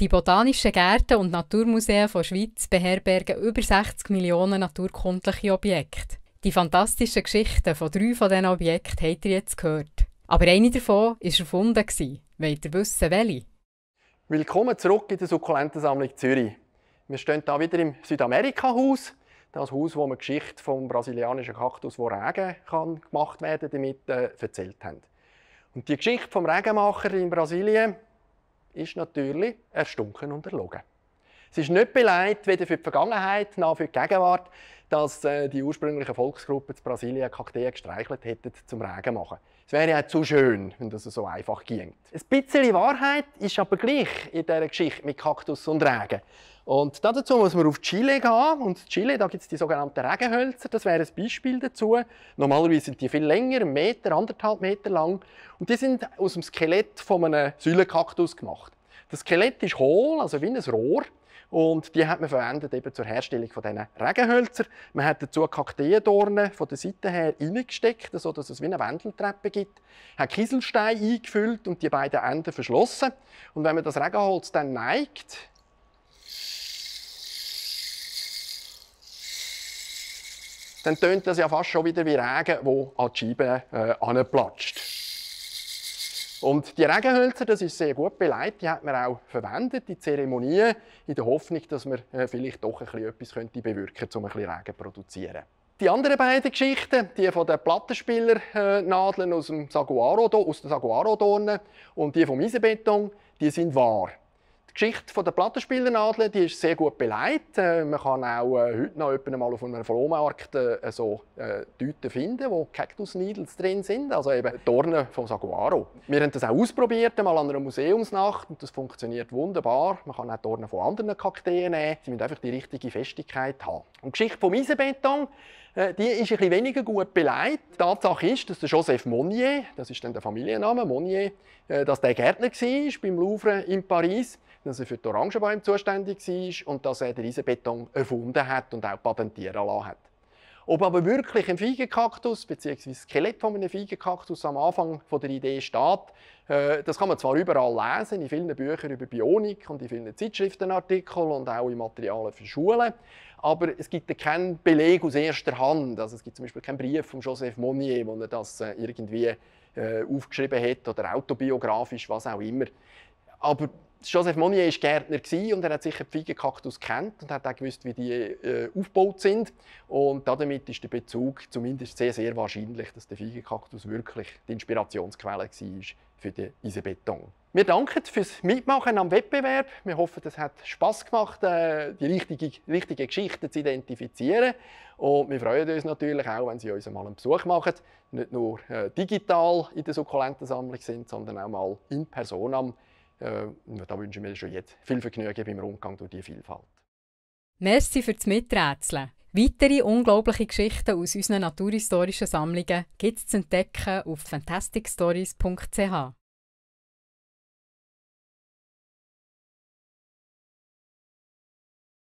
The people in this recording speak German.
Die botanischen Gärten und Naturmuseen von Schweiz beherbergen über 60 Millionen naturkundliche Objekte. Die fantastischen Geschichten von drei von diesen Objekten habt ihr jetzt gehört. Aber eine davon war erfunden. Wollt ihr wissen, welche? Willkommen zurück in der Sukkulentensammlung Zürich. Wir stehen hier wieder im Südamerika-Haus. Das Haus, wo wir die Geschichte vom brasilianischen Kaktus, der Regen kann, gemacht werden damit äh, erzählt haben. Und die Geschichte vom Regenmacher in Brasilien ist natürlich erstunken und erlogen. Es ist nicht beleidigt, weder für die Vergangenheit noch für die Gegenwart, dass äh, die ursprünglichen Volksgruppen zu Brasilien Kakteen gestreichelt hätten, zum Regen machen. Es wäre ja zu schön, wenn das so einfach ging. Ein bisschen Wahrheit ist aber gleich in dieser Geschichte mit Kaktus und Regen. Und dazu muss man auf Chile gehen. Und Chile, da gibt es die sogenannten Regenhölzer. Das wäre ein Beispiel dazu. Normalerweise sind die viel länger, einen Meter, anderthalb Meter lang. Und die sind aus dem Skelett von einem Säulenkaktus gemacht. Das Skelett ist hohl, also wie ein Rohr. Und die hat man verwendet eben zur Herstellung von diesen Regenhölzer. Man hat dazu Kakteendornen von der Seite her reingesteckt, sodass es wie eine Wendeltreppe gibt. Hat Kieselstein eingefüllt und die beiden Enden verschlossen. Und wenn man das Regenholz dann neigt, dann tönt das ja fast schon wieder wie Regen, wo an die Scheibe äh, anplatscht. Und die Regenhölzer, das ist sehr gut beleidigt, die hat man auch verwendet in Zeremonien, in der Hoffnung, dass man äh, vielleicht doch ein bisschen etwas könnte bewirken könnte, um ein bisschen Regen zu produzieren. Die anderen beiden Geschichten, die von den Plattenspielernadeln äh, aus dem Saguaro, aus der Saguaro-Dorne und die vom Eisenbeton, die sind wahr. Geschichte der Plattenspielernadeln die ist sehr gut belegt. Äh, man kann auch äh, heute noch jemanden auf einem Flohmarkt äh, so äh, Tüten finden, wo Cactus-Needles drin sind, also eben Dornen vom Saguaro. Wir haben das auch ausprobiert, mal an einer Museumsnacht und das funktioniert wunderbar. Man kann auch Dornen von anderen Kakteen nehmen. Sie müssen einfach die richtige Festigkeit haben. Und die Geschichte vom Eisenbeton äh, die ist ein weniger gut beleidigt. Die Tatsache ist, dass der Joseph Monnier, das ist dann der Familienname, Monnier, dass der Gärtner war beim Louvre in Paris dass er für die Orangenbäume zuständig war und dass er den Eisenbeton erfunden hat und auch patentieren lassen hat. Ob aber wirklich ein Feigenkaktus bzw. das Skelett von einem Feigenkaktus am Anfang der Idee steht, äh, das kann man zwar überall lesen, in vielen Büchern über Bionik und in vielen Zeitschriftenartikeln und auch in Materialien für Schulen, aber es gibt keinen Beleg aus erster Hand. Also es gibt zum Beispiel keinen Brief von Joseph Monnier, wo er das äh, irgendwie äh, aufgeschrieben hat oder autobiografisch, was auch immer. Aber Joseph Monnier war Gärtner und er hat sicher die Feigenkaktus kennt und hat auch gewusst, wie die äh, aufgebaut sind. Und damit ist der Bezug zumindest sehr, sehr wahrscheinlich, dass der Feigenkaktus wirklich die Inspirationsquelle war für den Eisenbeton. Wir danken fürs Mitmachen am Wettbewerb. Wir hoffen, es hat Spaß gemacht, äh, die richtigen richtige Geschichten zu identifizieren. Und wir freuen uns natürlich auch, wenn Sie uns mal einen Besuch machen. Nicht nur äh, digital in der Sukkulentensammlung sind, sondern auch mal in Person am äh, da wünschen wir schon jetzt viel Vergnügen beim Rundgang durch diese Vielfalt. Merci für das Miträtseln. Weitere unglaubliche Geschichten aus unseren naturhistorischen Sammlungen gibt es zu entdecken auf fantasticstories.ch.